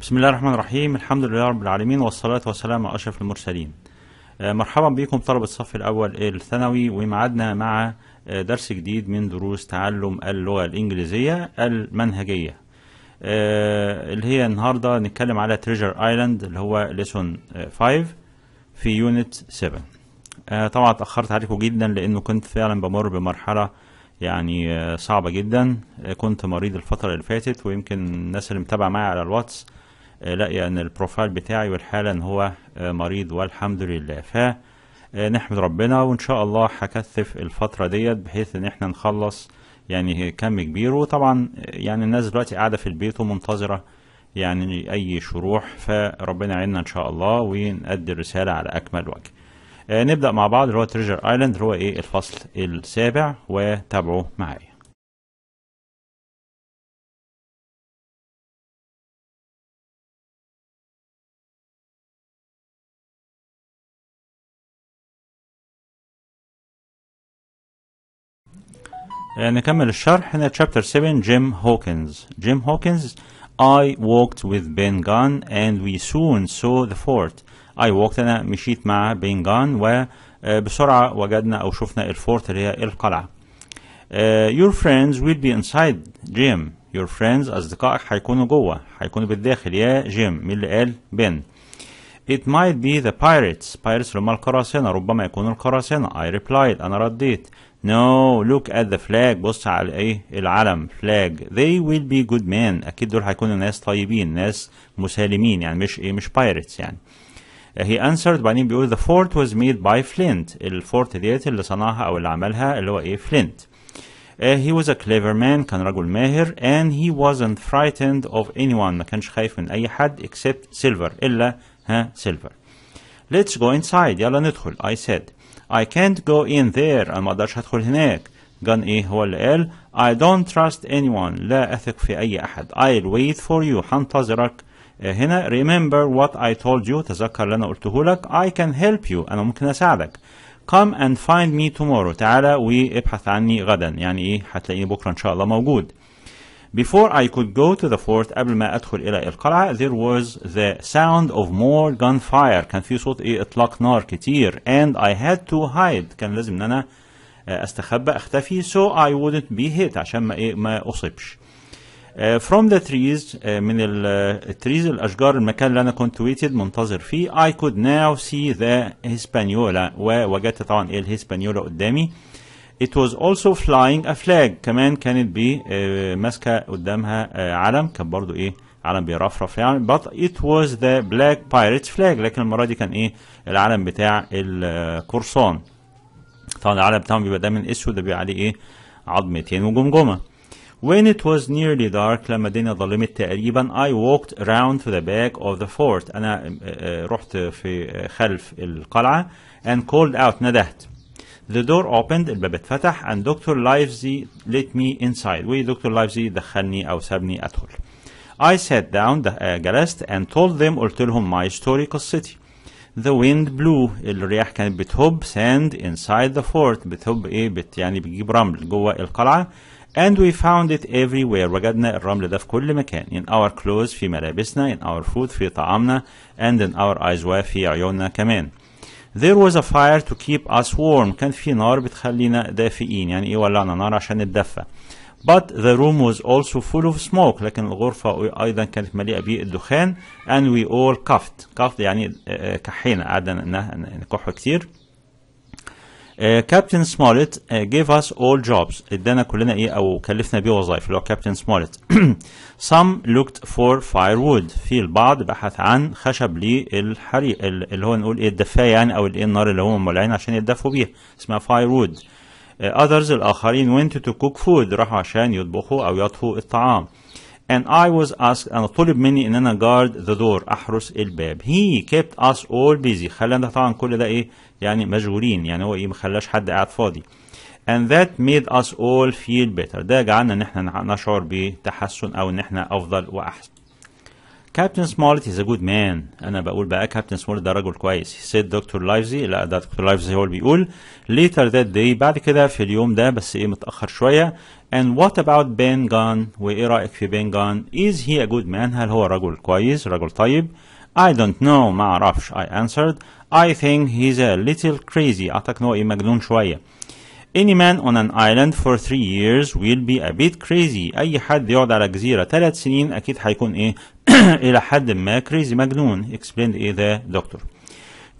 بسم الله الرحمن الرحيم الحمد لله رب العالمين والصلاة والسلام على أشرف المرسلين آه، مرحبا بكم طلبة الصف الأول الثانوي ومعادنا مع آه، درس جديد من دروس تعلم اللغة الإنجليزية المنهجية آه، اللي هي النهاردة نتكلم على تريجر ايلاند اللي هو ليسون 5 في يونت 7 طبعا اتأخرت عليكم جدا لأنه كنت فعلا بمر بمرحلة يعني صعبة جدا كنت مريض الفترة اللي فاتت ويمكن الناس اللي متابعة معايا على الواتس آه، لاقي يعني ان البروفايل بتاعي والحاله ان هو آه، مريض والحمد لله فنحمد آه، ربنا وان شاء الله هكثف الفتره ديت بحيث ان احنا نخلص يعني كم كبير وطبعا يعني الناس دلوقتي قاعده في البيت ومنتظره يعني اي شروح فربنا يعيننا ان شاء الله ونأدي الرساله على اكمل وجه نبدا مع بعض اللي هو تريجر ايلاند اللي هو ايه الفصل السابع وتابعوا معايا Uh, نكمل الشرح هنا chapter 7 Jim Hawkins Jim Hawkins I walked with Ben Gunn and we soon saw the fort I walked أنا مشيت مع Ben Gunn وبسرعة uh, وجدنا أو شفنا الفورت اللي هي القلعة Uh, your friends will be inside Jim your friends أصدقائك هيكونوا جوه هيكونوا بالداخل يا جيم مين اللي قال بن It might be the pirates pirates اللي هم القراصنة ربما يكونوا القراصنة I replied أنا رديت No, look at the flag بص على ايه العلم flag they will be good men اكيد دول هيكونوا ناس طيبين ناس مسالمين يعني مش ايه مش pirates يعني he answered بعدين بيقول the fort was made by Flint الفورت ديت اللي صنعها او اللي عملها اللي هو ايه Flint uh, he was a clever man كان رجل ماهر and he wasn't frightened of anyone ما كانش خايف من اي حد except silver الا ها silver let's go inside يلا ندخل I said I can't go in there أنا ما أقدرش أدخل هناك جان إيه هو اللي قال I don't trust anyone لا أثق في أي أحد I'll wait for you هنتظرك آه، هنا remember what I told you تذكر اللي أنا قلته لك I can help you أنا ممكن أساعدك come and find me tomorrow تعالى وابحث عني غدا يعني إيه هتلاقيني بكرة إن شاء الله موجود Before I could go to the fort قبل ما أدخل إلى القلعة there was the sound of more gunfire كان في صوت إيه إطلاق نار كتير and I had to hide كان لازم إن أنا آه، أستخبى أختفي so I wouldn't be hit عشان ما إيه ما أصيبش. آه، from the trees آه، من trees الأشجار المكان اللي أنا كنت waited منتظر فيه I could now see the Hispaniola ووجدت طبعا إيه الهسبانيولا قدامي it was also flying a flag كمان كانت بي آه، ماسكه قدامها آه، علم كان برضو ايه علم بيرفرف يعني but it was the black pirates flag لكن المره دي كان ايه العلم بتاع القرصان طبعا العلم بتاعهم بيبقى دايما اسود ده بيبقى عليه ايه عظمتين وجمجمه When it was nearly dark لما الدنيا ظلمت تقريبا I walked around to the back of the fort أنا آه، رحت في خلف القلعة and called out ندهت The door opened الباب اتفتح and Dr. Livesey let me inside ودكتور Livesey دخلني أو سابني أدخل I sat down جلست and told them قلت لهم my story قصتي The wind blew الرياح كانت بتهب sand inside the fort بتهب ايه بت يعني بتجيب رمل جوه القلعة and we found it everywhere وجدنا الرمل ده في كل مكان in our clothes في ملابسنا in our food في طعامنا and in our eyes وفي عيوننا كمان There was a fire to keep us warm كان في نار بتخلينا دافئين يعني ايه ولعنا نار عشان نتدفى But the room was also full of smoke لكن الغرفة أيضا كانت مليئة بالدخان and we all coughed coughed يعني آه، آه، كحينا قعدنا نكح كتير كابتن سمولت جيف اس اول جوبز ادانا كلنا ايه او كلفنا بيه وظائف اللي هو كابتن سمولت some looked for firewood في البعض بحث عن خشب للحريق اللي هو نقول ايه الدفايه يعني او الايه النار اللي هم مولعين عشان يدفوا بيها اسمها firewood uh, others الاخرين went to cook food راحوا عشان يطبخوا او يطفوا الطعام and I was asked أنا طلب مني إن أنا guard the door أحرس الباب he kept us all busy خلانا طبعا كل ده إيه يعني مشغولين يعني هو إيه مخلاش حد قاعد فاضي and that made us all feel better ده جعلنا إن إحنا نشعر بتحسن أو إن إحنا أفضل وأحسن كابتن سمولت از ا جود مان انا بقول بقى كابتن سمولت ده رجل كويس سيد دكتور لايفزي لا ده دكتور لايفزي هو اللي بيقول ليتر ذات داي بعد كده في اليوم ده بس ايه متاخر شويه and what about Ben Gunn وايه رايك في Ben Gunn is he a good man هل هو رجل كويس رجل طيب I don't know ما اعرفش I answered I think he's a little crazy اعتقد ان هو ايه مجنون شويه any man on an island for three years will be a bit crazy اي حد يقعد على جزيرة ثلاث سنين اكيد هيكون ايه الى حد ما crazy مجنون explained ايه the doctor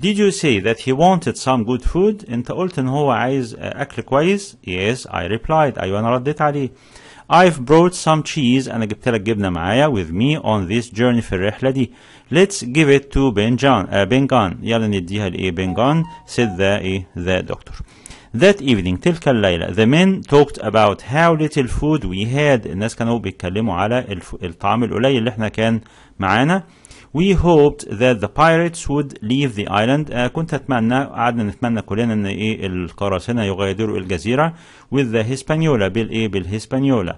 Did you say that he wanted some good food? انت قلت ان هو عايز اكل كويس. Yes, I replied. ايوه انا رديت عليه. I've brought some cheese انا جبت لك جبنه معايا with me on this journey في الرحله دي. Let's give it to Benjan. Uh, Bengan. يلا نديها لايه Bengan said the ايه the doctor. That evening تلك الليلة the men talked about how little food we had الناس كانوا بيتكلموا على الطعام القليل اللي احنا كان معانا We hoped that the pirates would leave the island. Uh, كنت أتمنى قعدنا نتمنى كلنا إن إيه القراصنة يغادروا الجزيرة with the Hispaniola بالإيه بالهسبانيولا.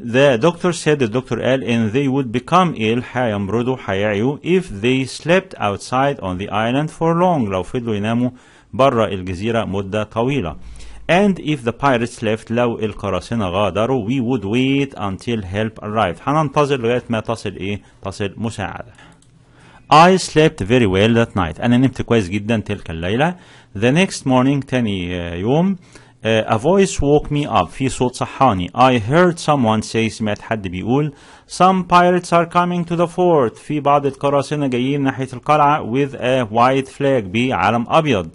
The doctor said the doctor قال and they would become ill حيمرضوا حيعيوا if they slept outside on the island for long لو فضلوا يناموا بره الجزيرة مدة طويلة And if the pirates left لو القراصنة غادروا we would wait until help arrived هننتظر لغاية ما تصل ايه تصل مساعدة I slept very well that night أنا نمت كويس جدا تلك الليلة The next morning تاني يوم a voice woke me up في صوت صحاني I heard someone say سمعت حد بيقول some pirates are coming to the fort في بعض القراصنة جايين ناحية القلعة with a white flag بعلم أبيض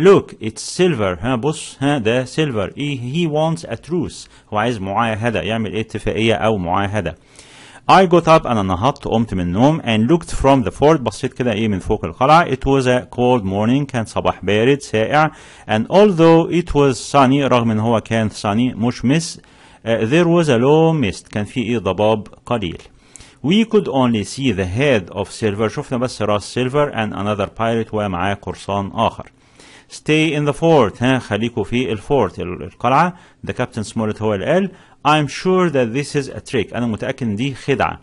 Look, it's silver. ها بص ها ده silver. He wants a truce. هو عايز معاهدة. يعمل اتفاقية أو معاهدة. I got up أنا نهضت قمت من النوم and looked from the fort بصيت كده إيه من فوق القلعة it was a cold morning كان صباح بارد سائع and although it was sunny رغم إن هو كان sunny مشمس uh, there was a low mist كان في إيه ضباب قليل we could only see the head of silver شفنا بس راس silver and another pirate ومعاه قرصان آخر stay in the fort ها خليكوا في الفورت القلعة ده كابتن سمولت هو اللي قال I'm sure that this is a trick أنا متأكد إن دي خدعة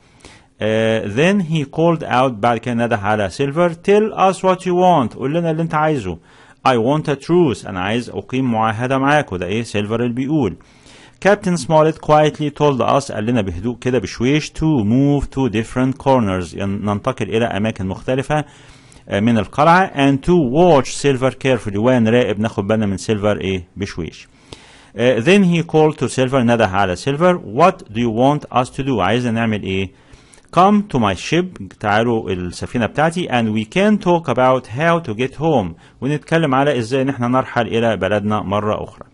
Uh, then he called out بعد كده نده على سيلفر tell us what you want قول لنا اللي انت عايزه I want a truce أنا عايز أقيم معاهدة معاك وده إيه سيلفر اللي بيقول كابتن سمولت quietly told us قال لنا بهدوء كده بشويش to move to different corners يعني ننتقل إلى أماكن مختلفة آه، من القلعة and to watch silver carefully ونراقب ناخد بالنا من silver ايه بشويش uh, then he called to silver نده على silver what do you want us to do عايزنا نعمل ايه come to my ship تعالوا السفينة بتاعتي and we can talk about how to get home ونتكلم على ازاي ان احنا نرحل الى بلدنا مرة اخرى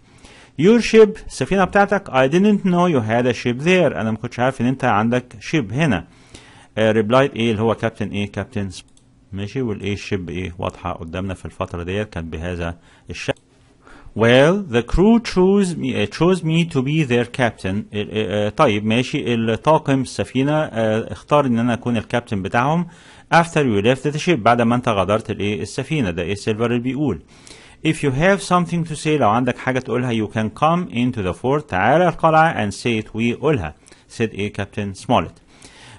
your ship السفينة بتاعتك I didn't know you had a ship there أنا ما كنتش عارف إن أنت عندك ship هنا uh, آه، replied إيه اللي هو كابتن إيه كابتن ماشي والايه الشيب ايه واضحه قدامنا في الفتره ديت كانت بهذا الشكل Well, the crew chose me, uh, chose me to be their captain. Uh, uh, uh, طيب ماشي الطاقم السفينة uh, اختار ان انا اكون الكابتن بتاعهم after you left the ship بعد ما انت غادرت الايه السفينة ده ايه سيلفر اللي بيقول If you have something to say لو عندك حاجة تقولها you can come into the fort تعالى القلعة and say it we قولها said ايه كابتن سمولت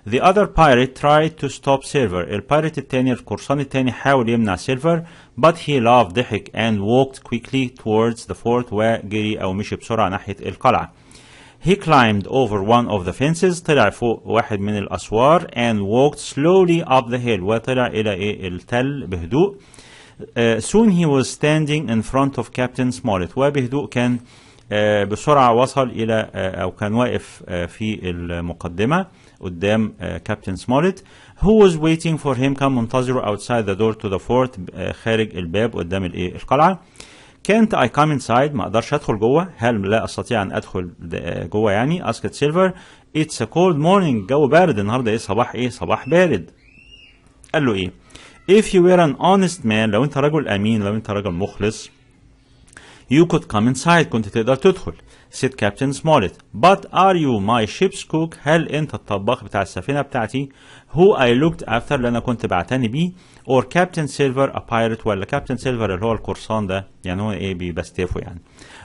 The other pirate tried to stop Silver. pirate التاني القرصان التاني حاول يمنع Silver but he laughed ضحك and walked quickly towards the fort وجري أو مشي بسرعة ناحية القلعة. He climbed over one of the fences طلع فوق واحد من الأسوار and walked slowly up the hill وطلع إلى إيه التل بهدوء. Uh, soon he was standing in front of Captain Smollett وبهدوء كان آه، بسرعة وصل إلى آه، أو كان واقف آه، في المقدمة قدام كابتن سمولت who was waiting for him كان منتظره outside the door to the fort خارج الباب قدام الايه القلعة Can't I come inside ما اقدرش ادخل جوه هل لا استطيع ان ادخل جوه يعني اسكت سيلفر it's a cold morning جو بارد النهارده ايه صباح ايه صباح بارد قال له ايه if you were an honest man لو انت رجل امين لو انت رجل مخلص You could come inside كنت تقدر تدخل said Captain Smollett But are you my ship's cook هل أنت الطباخ بتاع السفينة بتاعتي Who I looked after اللي كنت بعتني بيه Or Captain Silver a pirate ولا Captain Silver اللي هو القرصان ده يعني هو إيه بيبستيفه يعني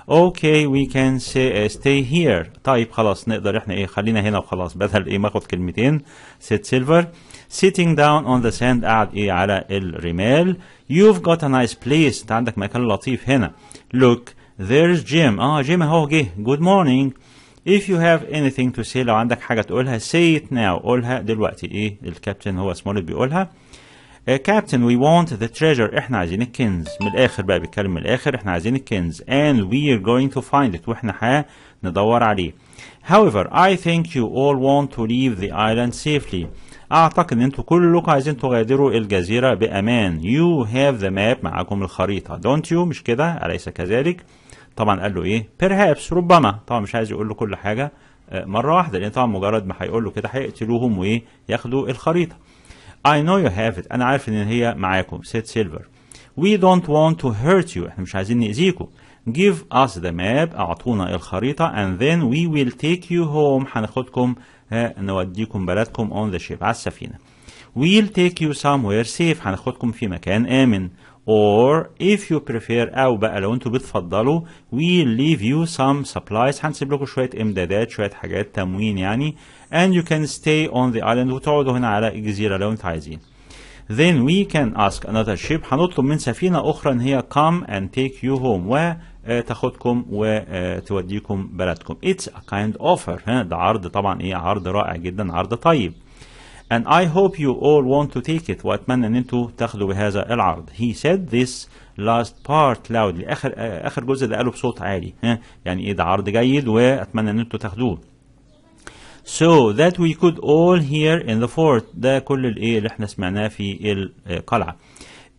اوكي وي كان سي ستي هير طيب خلاص نقدر احنا ايه خلينا هنا وخلاص بدل ايه ما اخد كلمتين سيت سيلفر sitting down on the sand قاعد ايه على الرمال you've got a nice place انت عندك مكان لطيف هنا look there's Jim اه جيم اهو جه good morning if you have anything to say لو عندك حاجه تقولها say it now قولها دلوقتي ايه الكابتن هو سمولت بيقولها كابتن وي وونت ذا تريجر احنا عايزين الكنز من الاخر بقى بيتكلم من الاخر احنا عايزين الكنز and we are going to find it واحنا هندور عليه however I think you all want to leave the island safely اعتقد ان انتوا كلكم عايزين تغادروا الجزيرة بامان you have the map معاكم الخريطة don't you مش كده اليس كذلك طبعا قال له ايه perhaps ربما طبعا مش عايز يقول له كل حاجة آه، مرة واحدة لان طبعا مجرد ما هيقول له كده هيقتلوهم وايه ياخدوا الخريطة I know you have it أنا عارف إن هي معاكم said Silver We don't want to hurt you إحنا مش عايزين نأذيكم Give us the map أعطونا الخريطة and then we will take you home هناخدكم نوديكم بلدكم on the ship على السفينة We'll take you somewhere safe هناخدكم في مكان آمن or if you prefer أو بقى لو أنتوا بتفضلوا we'll leave you some supplies هنسيب لكم شوية إمدادات شوية حاجات تموين يعني and you can stay on the island وتقعدوا هنا على الجزيرة لو انتوا عايزين then we can ask another ship هنطلب من سفينة أخرى إن هي come and take you home وتاخدكم وتوديكم بلدكم it's a kind offer ها ده عرض طبعا إيه عرض رائع جدا عرض طيب and I hope you all want to take it وأتمنى إن أنتوا تاخدوا بهذا العرض he said this last part loudly آخر آخر جزء ده قاله بصوت عالي ها يعني إيه ده عرض جيد وأتمنى إن أنتوا تاخدوه so that we could all hear in the fort ده كل الايه اللي احنا سمعناه في القلعة,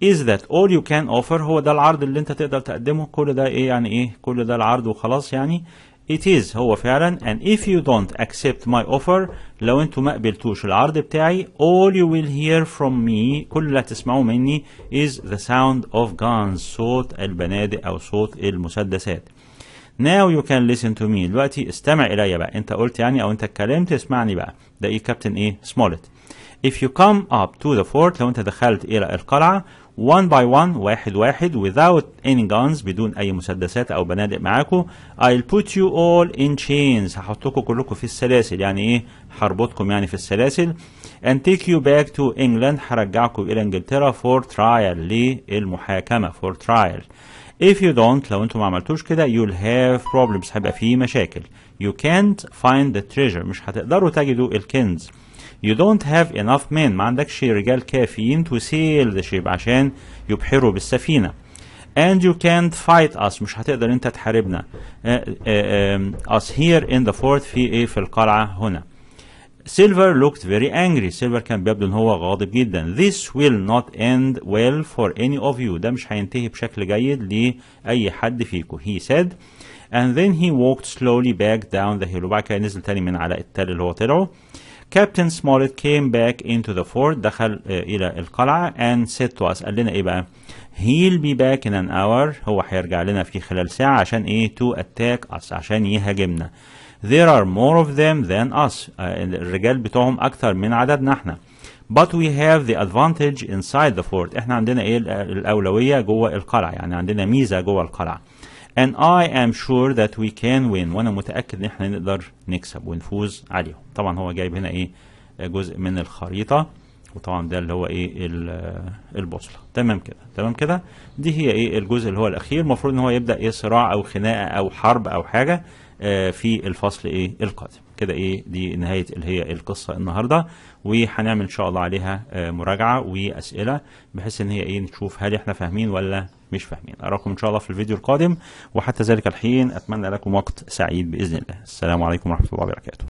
is that all you can offer هو ده العرض اللي انت تقدر تقدمه كل ده ايه يعني ايه كل ده العرض وخلاص يعني it is هو فعلا and if you don't accept my offer لو انتوا ما قبلتوش العرض بتاعي all you will hear from me كل اللي هتسمعوه مني is the sound of guns صوت البنادق او صوت المسدسات now you can listen to me دلوقتي استمع إلي بقى أنت قلت يعني أو أنت اتكلمت اسمعني بقى ده إيه كابتن إيه سمولت if you come up to the fort لو أنت دخلت إلى القلعة one by one واحد واحد without any guns بدون أي مسدسات أو بنادق معاكو I'll put you all in chains هحطكم كلكم في السلاسل يعني إيه هربطكم يعني في السلاسل and take you back to England هرجعكم إلى إنجلترا for trial للمحاكمة for trial if you don't لو انتم ما عملتوش كده you'll have problems هيبقى فيه مشاكل you can't find the treasure مش هتقدروا تجدوا الكنز you don't have enough men ما عندكش رجال كافيين to sail the ship عشان يبحروا بالسفينة and you can't fight us مش هتقدر انت تحاربنا uh, uh, um, us here in the fort في ايه في القلعة هنا Silver looked very angry Silver كان بيبدو ان هو غاضب جدا This will not end well for any of you ده مش هينتهي بشكل جيد لأي حد فيكم He said and then he walked slowly back down the hill وبعد كده نزل تاني من على التل اللي هو طلعه Captain Smollett came back into the fort دخل إلى القلعة and said to us قال لنا إيه بقى he'll be back in an hour هو هيرجع لنا في خلال ساعة عشان إيه to attack us عشان يهاجمنا there are more of them than us uh, الرجال بتوعهم أكثر من عددنا احنا but we have the advantage inside the fort احنا عندنا ايه الأولوية جوه القلعة يعني عندنا ميزة جوه القلعة and I am sure that we can win وانا متأكد ان احنا نقدر نكسب ونفوز عليهم طبعا هو جايب هنا ايه جزء من الخريطة وطبعا ده اللي هو ايه البوصله تمام كده تمام كده دي هي ايه الجزء اللي هو الاخير المفروض ان هو يبدا ايه صراع او خناقه او حرب او حاجه آه، في الفصل ايه القادم كده ايه دي نهايه اللي هي القصه النهارده وهنعمل ان شاء الله عليها آه، مراجعه واسئله بحيث ان هي ايه نشوف هل احنا فاهمين ولا مش فاهمين اراكم ان شاء الله في الفيديو القادم وحتى ذلك الحين اتمنى لكم وقت سعيد باذن الله السلام عليكم ورحمه الله وبركاته